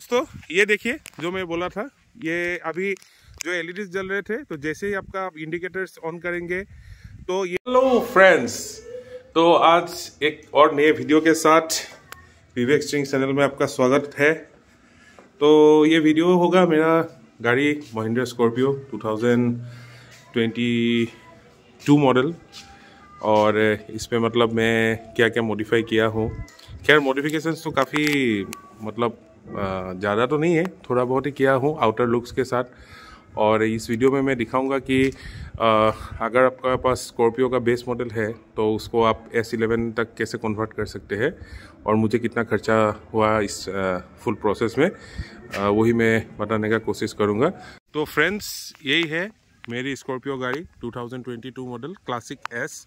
दोस्तों ये देखिए जो मैं बोला था ये अभी जो एलईडी e जल रहे थे तो जैसे ही आपका आप इंडिकेटर्स ऑन करेंगे तो ये हेलो फ्रेंड्स तो आज एक और नए वीडियो के साथ विवेक सिंह चैनल में आपका स्वागत है तो ये वीडियो होगा मेरा गाड़ी महिंद्रा स्कॉर्पियो 2022 मॉडल और इस पर मतलब मैं क्या क्या मॉडिफाई किया हूँ खैर मॉडिफिकेशंस तो काफ़ी मतलब ज़्यादा तो नहीं है थोड़ा बहुत ही किया हूँ आउटर लुक्स के साथ और इस वीडियो में मैं दिखाऊंगा कि अगर आपका पास स्कॉर्पियो का बेस मॉडल है तो उसको आप एस इलेवन तक कैसे कन्वर्ट कर सकते हैं और मुझे कितना खर्चा हुआ इस फुल प्रोसेस में वही मैं बताने का कोशिश करूँगा तो फ्रेंड्स यही है मेरी स्कॉर्पियो गाड़ी 2022 मॉडल क्लासिक एस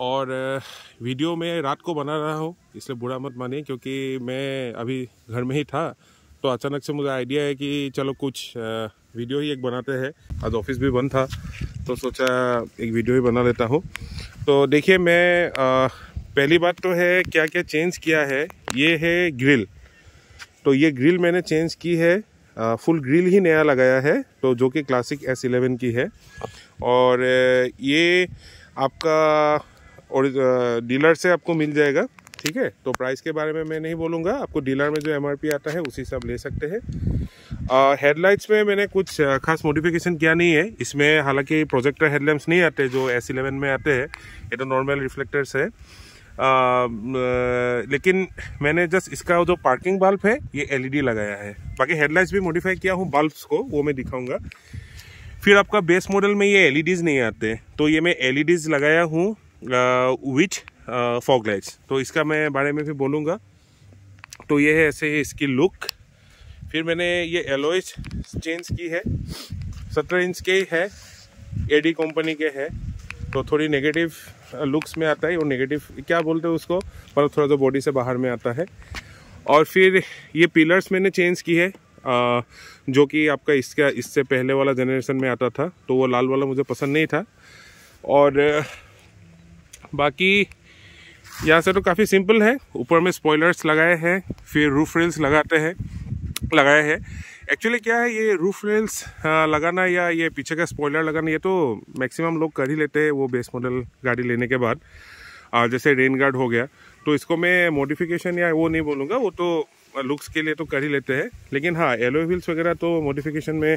और वीडियो मैं रात को बना रहा हूँ इसलिए बुरा मत मानिए क्योंकि मैं अभी घर में ही था तो अचानक से मुझे आइडिया है कि चलो कुछ वीडियो ही एक बनाते हैं आज ऑफिस भी बंद था तो सोचा एक वीडियो ही बना लेता हूँ तो देखिए मैं आ, पहली बात तो है क्या क्या चेंज किया है ये है ग्रिल तो ये ग्रिल मैंने चेंज की है आ, फुल ग्रिल ही नया लगाया है तो जो कि क्लासिक एस इलेवन की है और ये आपका और डीलर से आपको मिल जाएगा ठीक है तो प्राइस के बारे में मैं नहीं बोलूँगा आपको डीलर में जो एम आता है उसी से आप ले सकते हैं हेडलाइट्स में मैंने कुछ खास मॉडिफिकेशन किया नहीं है इसमें हालांकि प्रोजेक्टर हेडलैम्प्स नहीं आते जो एस इलेवन में आते हैं ये तो नॉर्मल रिफ्लेक्टर्स है आ, लेकिन मैंने जस्ट इसका जो पार्किंग बल्ब है ये एलईडी e लगाया है बाकी हेडलाइट्स भी मॉडिफाई किया हूँ बल्ब्स को वो मैं दिखाऊंगा फिर आपका बेस मॉडल में ये एल e नहीं आते तो ये मैं एल e लगाया हूँ विथ फॉग लाइट्स तो इसका मैं बारे में भी बोलूँगा तो ये है ऐसे इसकी लुक फिर मैंने ये एलोइस चेंज की है सत्रह इंच के है एडी कंपनी के है तो थोड़ी नेगेटिव लुक्स में आता है और नेगेटिव क्या बोलते हैं उसको पर मतलब थोड़ा सा बॉडी से बाहर में आता है और फिर ये पिलर्स मैंने चेंज की है आ, जो कि आपका इसका इससे पहले वाला जनरेशन में आता था तो वो लाल वाला मुझे पसंद नहीं था और बाकी यहाँ से तो काफ़ी सिंपल है ऊपर में स्पॉयलर्स लगाए हैं फिर रूफ रेल्स लगाते हैं लगाए हैं एक्चुअली क्या है ये रूफ रेल्स हाँ, लगाना या ये पीछे का स्पॉयलर लगाना ये तो मैक्सिमम लोग कर ही लेते हैं वो बेस मॉडल गाड़ी लेने के बाद जैसे रेन गार्ड हो गया तो इसको मैं मॉडिफिकेशन या वो नहीं बोलूँगा वो तो लुक्स के लिए तो कर ही लेते हैं लेकिन हाँ एलो व्हील्स वगैरह तो मॉडिफिकेशन में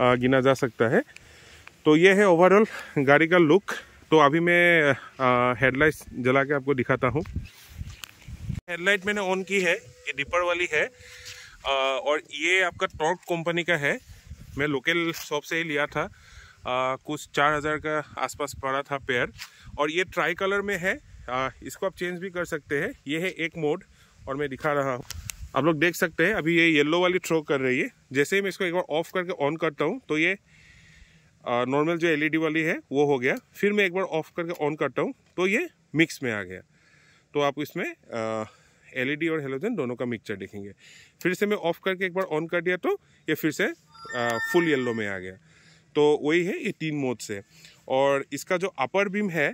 गिना जा सकता है तो ये है ओवरऑल गाड़ी का लुक तो अभी मैं हेडलाइट जला के आपको दिखाता हूँ हेडलाइट मैंने ऑन की है ये डिपर वाली है आ, और ये आपका टॉर्क कंपनी का है मैं लोकल शॉप से ही लिया था आ, कुछ चार हज़ार का आसपास पड़ा था पेयर और ये ट्राई कलर में है आ, इसको आप चेंज भी कर सकते हैं ये है एक मोड और मैं दिखा रहा हूँ आप लोग देख सकते हैं अभी ये येलो वाली थ्रो कर रही है जैसे ही मैं इसको एक बार ऑफ करके ऑन करता हूँ तो ये नॉर्मल जो एलईडी e वाली है वो हो गया फिर मैं एक बार ऑफ करके ऑन करता हूँ तो ये मिक्स में आ गया तो आप इसमें एलईडी e और हेलोजन दोनों का मिक्सचर देखेंगे फिर से मैं ऑफ करके एक बार ऑन कर दिया तो ये फिर से आ, फुल येल्लो में आ गया तो वही है ये तीन मोड से और इसका जो अपर बीम है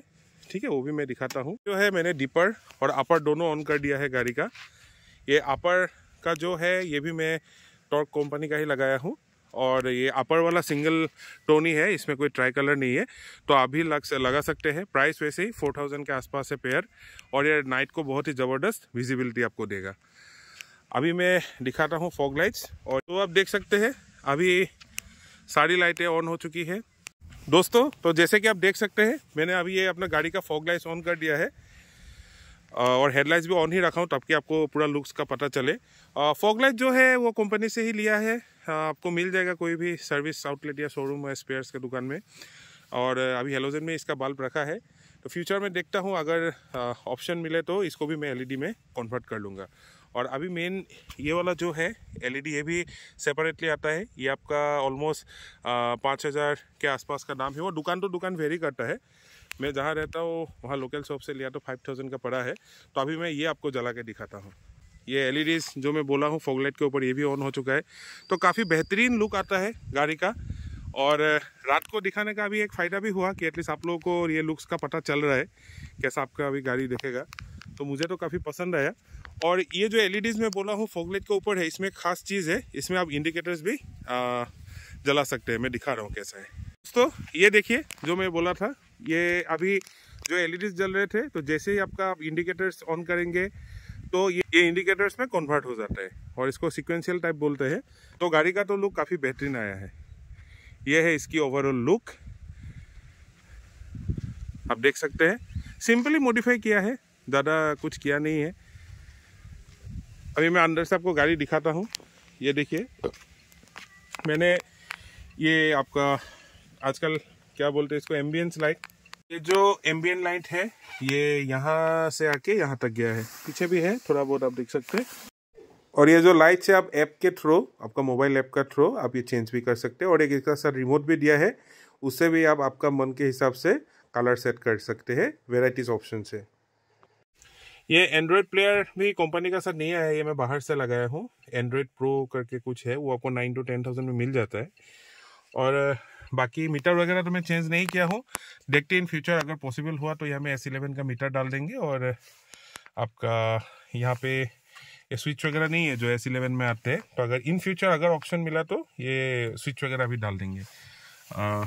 ठीक है वो भी मैं दिखाता हूँ जो है मैंने डिपर और अपर दोनों ऑन कर दिया है गाड़ी का ये अपर का जो है ये भी मैं टॉर्क कंपनी का ही लगाया हूँ और ये अपर वाला सिंगल टोनी है इसमें कोई ट्राई कलर नहीं है तो आप भी लग लगा सकते हैं प्राइस वैसे ही फोर थाउजेंड के आसपास है पेयर और ये नाइट को बहुत ही ज़बरदस्त विजिबिलिटी आपको देगा अभी मैं दिखाता हूँ फॉग लाइट्स और तो आप देख सकते हैं अभी सारी लाइटें ऑन हो चुकी है दोस्तों तो जैसे कि आप देख सकते हैं मैंने अभी ये अपना गाड़ी का फॉग लाइट्स ऑन कर दिया है और हेडलाइट्स भी ऑन ही रखा हूँ तब कि आपको पूरा लुक्स का पता चले फॉग लाइट जो है वो कंपनी से ही लिया है आपको मिल जाएगा कोई भी सर्विस आउटलेट या शोरूम या स्पेयर्स के दुकान में और अभी हेलोजन में इसका बल्ब रखा है तो फ्यूचर में देखता हूँ अगर ऑप्शन मिले तो इसको भी मैं एलईडी e में कन्वर्ट कर लूँगा और अभी मेन ये वाला जो है एलईडी ये भी सेपरेटली आता है ये आपका ऑलमोस्ट पाँच हज़ार के आसपास का दाम है वो दुकान तो दुकान वेरी करता है मैं जहाँ रहता हूँ वहाँ लोकल शॉप से लिया तो फाइव थाउजेंड का पड़ा है तो अभी मैं ये आपको जला के दिखाता हूँ ये एल जो मैं बोला हूँ फोगलाइट के ऊपर ये भी ऑन हो चुका है तो काफ़ी बेहतरीन लुक आता है गाड़ी का और रात को दिखाने का अभी एक फ़ायदा भी हुआ कि एटलीस्ट आप लोगों को ये लुक्स का पता चल रहा है कैसा आपका अभी गाड़ी देखेगा तो मुझे तो काफ़ी पसंद आया और ये जो एल e मैं बोला हूँ फोगलेट के ऊपर है इसमें खास चीज़ है इसमें आप इंडिकेटर्स भी आ, जला सकते हैं मैं दिखा रहा हूँ कैसा है दोस्तों ये देखिए जो मैं बोला था ये अभी जो एल e जल रहे थे तो जैसे ही आपका आप इंडिकेटर्स ऑन करेंगे तो ये ये इंडिकेटर्स में कन्वर्ट हो जाता है और इसको सिक्वेंशियल टाइप बोलते हैं तो गाड़ी का तो लुक काफ़ी बेहतरीन आया है ये है इसकी ओवरऑल लुक आप देख सकते हैं सिंपली मॉडिफाई किया है ज़्यादा कुछ किया नहीं है अभी मैं अंदर से आपको गाड़ी दिखाता हूँ ये देखिए मैंने ये आपका आजकल क्या बोलते हैं इसको एम्बियंस लाइट ये जो एम्बियन लाइट है ये यहाँ से आके यहाँ तक गया है पीछे भी है थोड़ा बहुत आप देख सकते हैं और ये जो लाइट है आप ऐप के थ्रू आपका मोबाइल ऐप का थ्रू आप ये चेंज भी कर सकते हैं और एक इसका सर रिमोट भी दिया है उससे भी आप आपका मन के हिसाब से कलर सेट कर सकते हैं वेराइटीज़ ऑप्शन से ये एंड्रॉयड प्लेयर भी कंपनी का साथ नहीं आया है ये मैं बाहर से लगाया हूँ एंड्रॉयड प्रो करके कुछ है वो आपको नाइन टू टेन थाउजेंड में मिल जाता है और बाकी मीटर वगैरह तो मैं चेंज नहीं किया हूँ देखते इन फ्यूचर अगर पॉसिबल हुआ तो यहाँ में एस इलेवन का मीटर डाल देंगे और आपका यहाँ पे ये स्विच वगैरह नहीं है जो एस इलेवन में आते हैं तो अगर इन फ्यूचर अगर ऑप्शन मिला तो ये स्विच वगैरह भी डाल देंगे आ,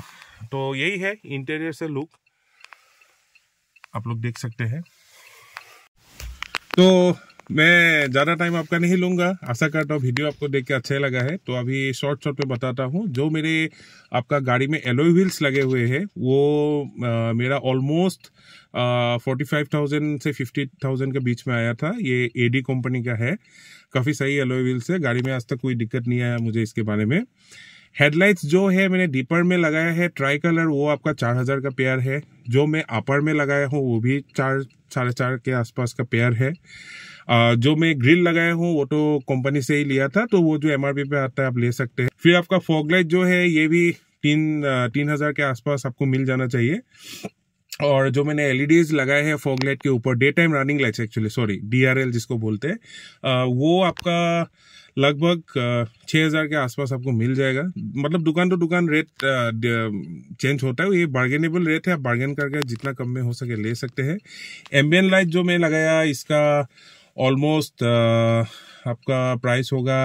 तो यही है इंटीरियर से लुक आप लोग देख सकते हैं तो मैं ज़्यादा टाइम आपका नहीं लूँगा आशा करता हूँ वीडियो आपको देख के अच्छा लगा है तो अभी शॉर्ट शॉर्ट में बताता हूँ जो मेरे आपका गाड़ी में एलोई व्हील्स लगे हुए हैं वो आ, मेरा ऑलमोस्ट फोर्टी फाइव थाउजेंड से फिफ्टी थाउजेंड के बीच में आया था ये एडी कंपनी का है काफ़ी सही एलोई व्हील्स है गाड़ी में आज तक कोई दिक्कत नहीं आया मुझे इसके बारे में हेडलाइट्स जो है मैंने डीपर में लगाया है ट्राई कलर वो आपका चार हज़ार का पेयर है जो मैं अपर में लगाया हूँ वो भी चार साढ़े चार के आसपास का पेयर है जो मैं ग्रिल लगाया हूँ वो तो कंपनी से ही लिया था तो वो जो एमआरपी पे आता है आप ले सकते हैं फिर आपका फॉगलाइट जो है ये भी तीन तीन हज़ार के आसपास आपको मिल जाना चाहिए और जो मैंने एलईडीज e लगाए हैं लाइट के ऊपर day time running lights actually sorry DRL जिसको बोलते हैं वो आपका लगभग छः हज़ार के आसपास आपको मिल जाएगा मतलब दुकान टू तो दुकान रेट चेंज होता है ये बार्गेनेबल रेट है आप बार्गेन करके जितना कम में हो सके ले सकते हैं एम्बियन लाइट जो मैं लगाया इसका ऑलमोस्ट आपका प्राइस होगा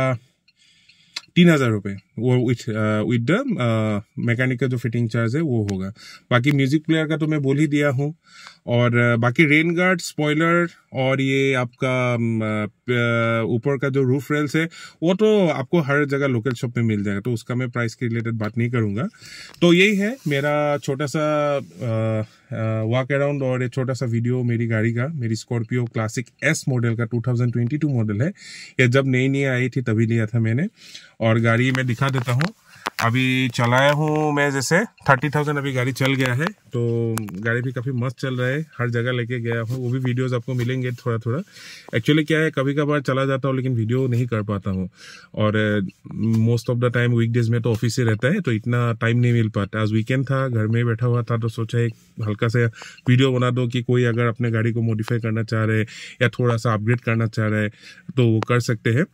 तीन हज़ार रुपये वो विथ विद द मैकेनिक का जो फिटिंग चार्ज है वो होगा बाकी म्यूजिक प्लेयर का तो मैं बोल ही दिया हूँ और uh, बाकी रेन गार्ड स्पॉयलर और ये आपका um, uh, ऊपर uh, का जो रूफ रेल्स है वो तो आपको हर जगह लोकल शॉप में मिल जाएगा तो उसका मैं प्राइस के रिलेटेड बात नहीं करूँगा तो यही है मेरा छोटा सा वॉक uh, अराउंड uh, और एक छोटा सा वीडियो मेरी गाड़ी का मेरी स्कॉर्पियो क्लासिक एस मॉडल का 2022 मॉडल है ये जब नई नई आई थी तभी लिया था मैंने और गाड़ी मैं दिखा दिखा देता हूँ अभी चलाया हूँ मैं जैसे थर्टी थाउजेंड अभी गाड़ी चल गया है तो गाड़ी भी काफ़ी मस्त चल रहा है हर जगह लेके गया हूँ वो भी वीडियोस आपको मिलेंगे थोड़ा थोड़ा एक्चुअली क्या है कभी कभार चला जाता हूँ लेकिन वीडियो नहीं कर पाता हूँ और most of the time weekdays में तो ऑफिस ही रहता है तो इतना टाइम नहीं मिल पाता आज वीकेंड था घर में बैठा हुआ था तो सोचा एक हल्का सा वीडियो बना दो कि कोई अगर अपने गाड़ी को मॉडिफाई करना चाह रहे या थोड़ा सा अपग्रेड करना चाह रहे तो वो कर सकते हैं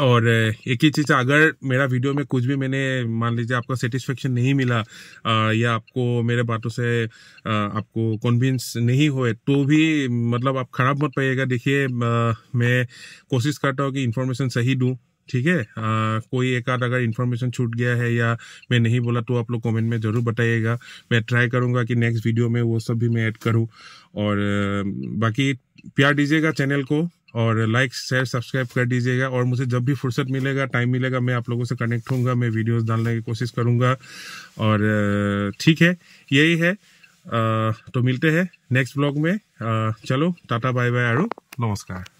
और एक ही चीज़ अगर मेरा वीडियो में कुछ भी मैंने मान लीजिए आपका सेटिस्फेक्शन नहीं मिला आ, या आपको मेरे बातों से आ, आपको कन्विंस नहीं हुए तो भी मतलब आप ख़राब मत पाइएगा देखिए मैं कोशिश करता हूँ कि इन्फॉर्मेशन सही दूँ ठीक है कोई एक आध अगर इन्फॉर्मेशन छूट गया है या मैं नहीं बोला तो आप लोग कमेंट में ज़रूर बताइएगा मैं ट्राई करूँगा कि नेक्स्ट वीडियो में वो सब भी मैं ऐड करूँ और बाकी प्यार दीजिएगा चैनल को और लाइक शेयर सब्सक्राइब कर दीजिएगा और मुझे जब भी फुर्सत मिलेगा टाइम मिलेगा मैं आप लोगों से कनेक्ट होऊंगा मैं वीडियोस डालने की कोशिश करूँगा और ठीक है यही है आ, तो मिलते हैं नेक्स्ट ब्लॉग में आ, चलो टाटा बाय बाय और नमस्कार